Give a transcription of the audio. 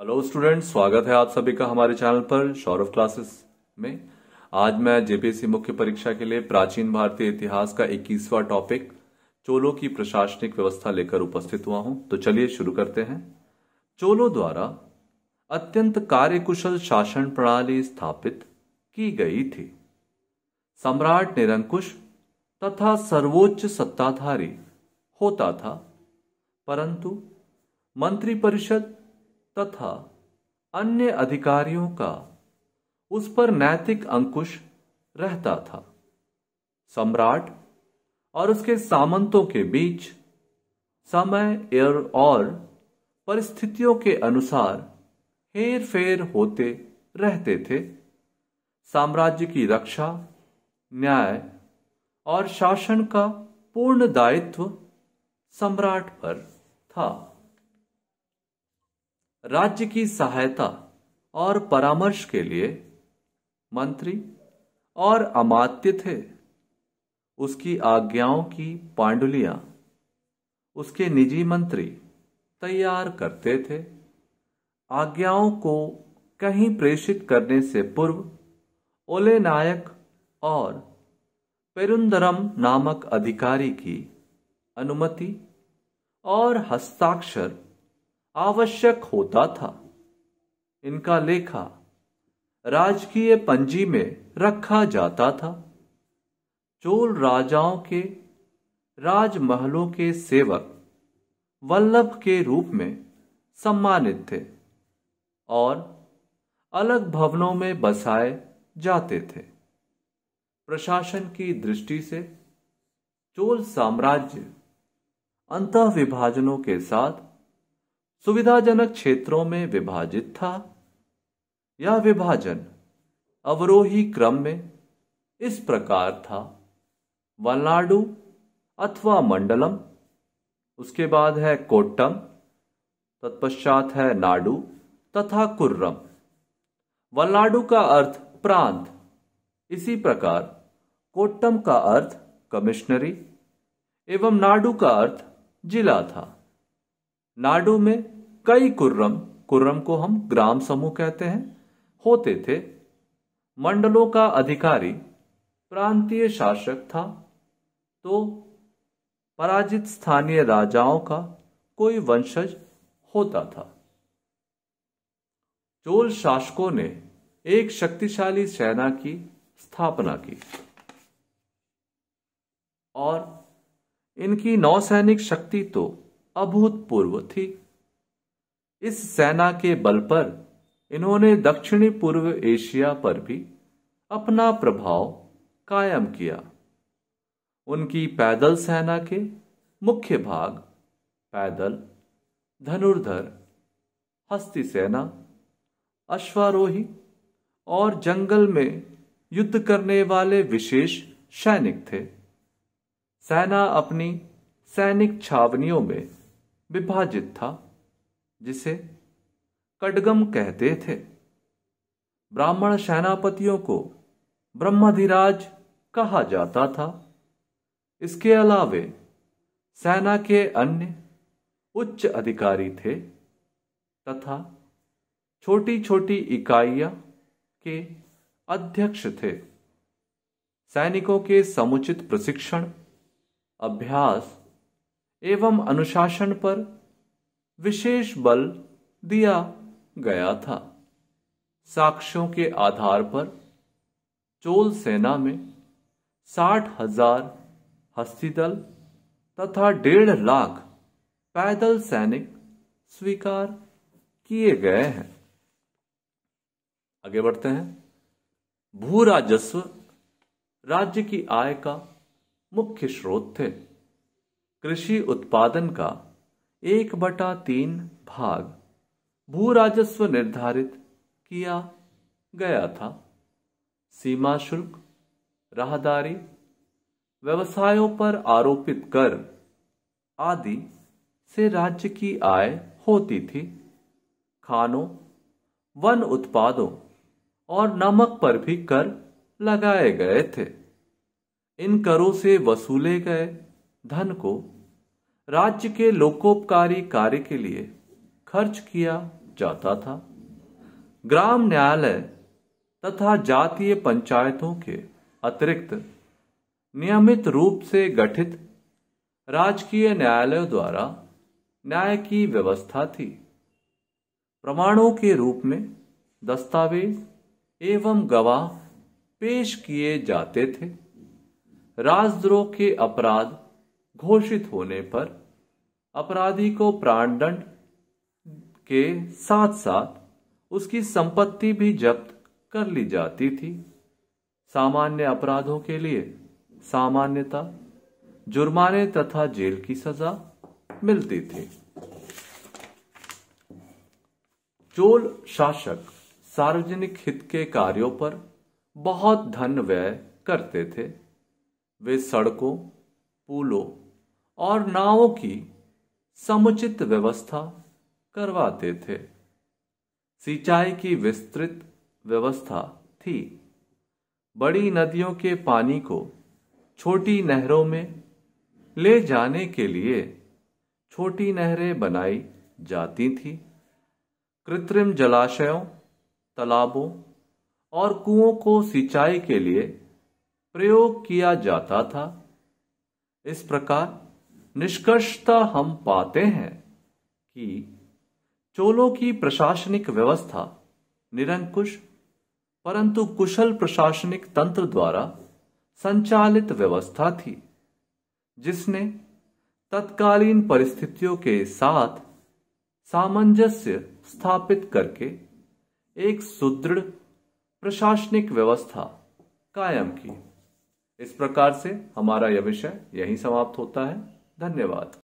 hello student स्वागत है आप सभी का हमारे चैनल पर सौरभ क्लासेस में आज मैं जेपीएससी मुख्य परीक्षा के लिए प्राचीन भारतीय इतिहास का इक्कीसवा टॉपिक चोलों की प्रशासनिक व्यवस्था लेकर उपस्थित हुआ हूं तो चलिए शुरू करते हैं चोलों द्वारा अत्यंत कार्यकुशल शासन प्रणाली स्थापित की गई थी सम्राट निरंकुश तथा सर्वोच्च सत्ताधारी होता था परंतु मंत्रिपरिषद तथा अन्य अधिकारियों का उस पर नैतिक अंकुश रहता था सम्राट और उसके सामंतों के बीच समय एयर और परिस्थितियों के अनुसार हेर फेर होते रहते थे साम्राज्य की रक्षा न्याय और शासन का पूर्ण दायित्व सम्राट पर था राज्य की सहायता और परामर्श के लिए मंत्री और अमात्य थे उसकी आज्ञाओं की पांडुलियां उसके निजी मंत्री तैयार करते थे आज्ञाओं को कहीं प्रेषित करने से पूर्व ओले नायक और पेरुंदरम नामक अधिकारी की अनुमति और हस्ताक्षर आवश्यक होता था इनका लेखा राजकीय पंजी में रखा जाता था चोल राजाओं के राजमहलों के सेवक वल्लभ के रूप में सम्मानित थे और अलग भवनों में बसाए जाते थे प्रशासन की दृष्टि से चोल साम्राज्य अंत विभाजनों के साथ सुविधाजनक क्षेत्रों में विभाजित था यह विभाजन अवरोही क्रम में इस प्रकार था मलनाडु अथवा मंडलम उसके बाद है कोट्टम तत्पश्चात है नाडु तथा कुर्रम वलनाडु का अर्थ प्रांत इसी प्रकार कोट्टम का अर्थ कमिश्नरी एवं नाडु का अर्थ जिला था नाडु में कई कुर्रम कुर्रम को हम ग्राम समूह कहते हैं होते थे मंडलों का अधिकारी प्रांतीय शासक था तो पराजित स्थानीय राजाओं का कोई वंशज होता था चोल शासकों ने एक शक्तिशाली सेना की स्थापना की और इनकी नौसैनिक शक्ति तो अभूतपूर्व थी इस सेना के बल पर इन्होंने दक्षिणी पूर्व एशिया पर भी अपना प्रभाव कायम किया उनकी पैदल सेना के मुख्य भाग पैदल धनुर्धर हस्ती सेना अश्वारोही और जंगल में युद्ध करने वाले विशेष सैनिक थे सेना अपनी सैनिक छावनियों में विभाजित था जिसे कडगम कहते थे ब्राह्मण सेनापतियों को ब्रह्माधिराज कहा जाता था इसके अलावे सेना के अन्य उच्च अधिकारी थे तथा छोटी छोटी इकाइया के अध्यक्ष थे सैनिकों के समुचित प्रशिक्षण अभ्यास एवं अनुशासन पर विशेष बल दिया गया था साक्ष्यों के आधार पर चोल सेना में साठ हजार हस्तीदल तथा डेढ़ लाख पैदल सैनिक स्वीकार किए गए हैं आगे बढ़ते हैं भू राजस्व राज्य की आय का मुख्य स्रोत थे कृषि उत्पादन का एक बटा तीन भाग भू राजस्व निर्धारित किया गया था सीमा शुल्क राहदारी व्यवसायों पर आरोपित कर आदि से राज्य की आय होती थी खानों वन उत्पादों और नमक पर भी कर लगाए गए थे इन करों से वसूले गए धन को राज्य के लोकोपकारी कार्य के लिए खर्च किया जाता था ग्राम न्यायालय तथा जातीय पंचायतों के अतिरिक्त नियमित रूप से गठित राजकीय न्यायालयों द्वारा न्याय की व्यवस्था थी प्रमाणों के रूप में दस्तावेज एवं गवाह पेश किए जाते थे राजद्रोह के अपराध घोषित होने पर अपराधी को प्राणदंड के साथ साथ उसकी संपत्ति भी जब्त कर ली जाती थी सामान्य अपराधों के लिए सामान्यता जुर्माने तथा जेल की सजा मिलती थी चोल शासक सार्वजनिक हित के कार्यों पर बहुत धन व्यय करते थे वे सड़कों पुलों और नावों की समुचित व्यवस्था करवाते थे सिंचाई की विस्तृत व्यवस्था थी बड़ी नदियों के पानी को छोटी नहरों में ले जाने के लिए छोटी नहरें बनाई जाती थी कृत्रिम जलाशयों तालाबों और कुओं को सिंचाई के लिए प्रयोग किया जाता था इस प्रकार निष्कर्षता हम पाते हैं कि चोलों की प्रशासनिक व्यवस्था निरंकुश परंतु कुशल प्रशासनिक तंत्र द्वारा संचालित व्यवस्था थी जिसने तत्कालीन परिस्थितियों के साथ सामंजस्य स्थापित करके एक सुदृढ़ प्रशासनिक व्यवस्था कायम की इस प्रकार से हमारा यह विषय यही समाप्त होता है धन्यवाद